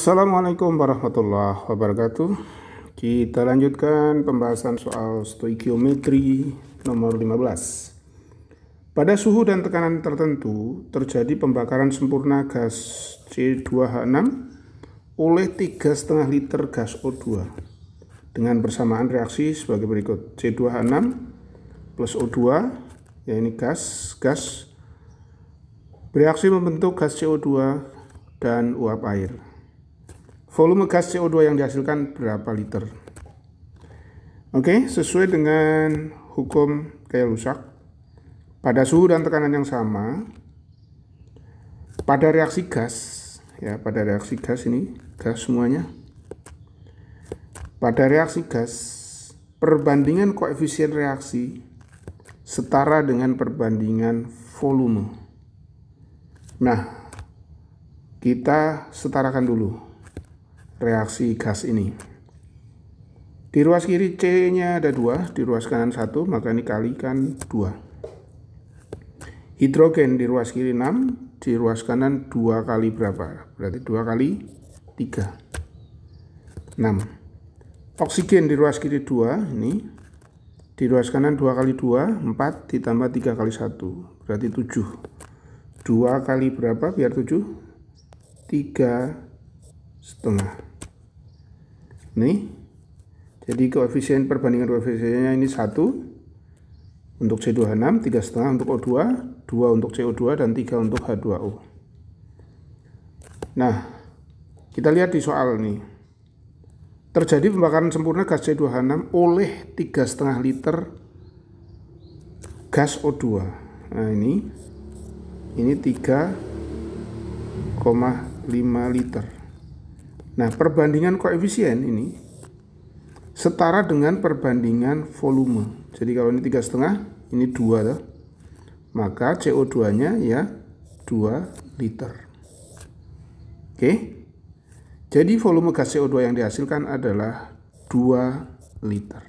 Assalamualaikum warahmatullahi wabarakatuh Kita lanjutkan pembahasan soal stoikiometri nomor 15 Pada suhu dan tekanan tertentu terjadi pembakaran sempurna gas C2H6 oleh 3,5 liter gas O2 dengan bersamaan reaksi sebagai berikut C2H6 plus O2 ya ini gas gas bereaksi membentuk gas CO2 dan uap air volume gas CO2 yang dihasilkan berapa liter. Oke, sesuai dengan hukum gaya rusak, pada suhu dan tekanan yang sama, pada reaksi gas, ya pada reaksi gas ini, gas semuanya, pada reaksi gas, perbandingan koefisien reaksi setara dengan perbandingan volume. Nah, kita setarakan dulu reaksi gas ini. Di ruas kiri C-nya ada dua, di ruas kanan satu, maka ini kalikan dua. Hidrogen di ruas kiri 6, di ruas kanan 2 kali berapa? Berarti 2 kali 3. 6. Oksigen di ruas kiri 2, ini. Di ruas kanan 2 kali 2, 4 ditambah 3 kali 1, berarti 7. 2 kali berapa biar 7? 3 setengah ini jadi koefisien perbandingan koefisiennya ini satu untuk C26, setengah untuk O2, 2 untuk CO2, dan 3 untuk H2O. Nah, kita lihat di soal ini. Terjadi pembakaran sempurna gas C26 oleh tiga setengah liter gas O2. Nah, ini ini 3,5 liter. Nah, perbandingan koefisien ini setara dengan perbandingan volume. Jadi kalau ini tiga setengah, ini dua Maka CO2-nya ya 2 liter. Oke. Jadi volume gas CO2 yang dihasilkan adalah 2 liter.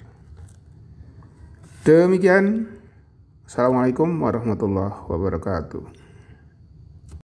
Demikian. Assalamualaikum warahmatullahi wabarakatuh.